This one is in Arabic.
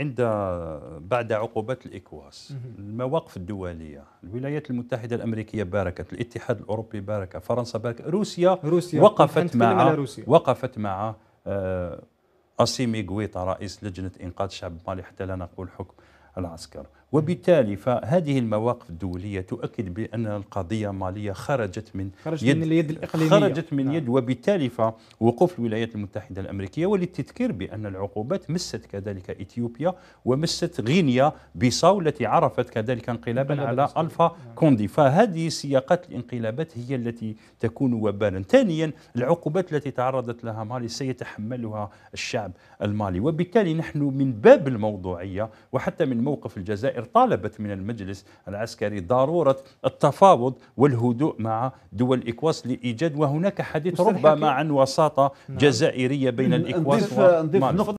عند بعد عقوبات الإكواس المواقف الدولية الولايات المتحدة الأمريكية باركت الاتحاد الأوروبي بارك فرنسا بارك روسيا, روسيا وقفت مع روسيا. وقفت مع آه، أسيمي غويتا رئيس لجنة إنقاذ الشعب المالي حتى لا نقول حكم العسكر وبالتالي فهذه المواقف الدولية تؤكد بأن القضية مالية خرجت من خرجت يد من اليد الإقليمية خرجت من نعم. يد وبالتالي فوقوف الولايات المتحدة الأمريكية وللتذكير بأن العقوبات مست كذلك إثيوبيا ومست غينيا بيساو التي عرفت كذلك انقلابا على ألفا نعم. كوندي فهذه سياقات الانقلابات هي التي تكون وبالا ثانيا العقوبات التي تعرضت لها مالي سيتحملها الشعب المالي وبالتالي نحن من باب الموضوعية وحتى من موقف الجزائر طالبت من المجلس العسكري ضرورة التفاوض والهدوء مع دول إكواس لإيجاد وهناك حديث ربما عن وساطة نعم. جزائرية بين الإكواس نضيف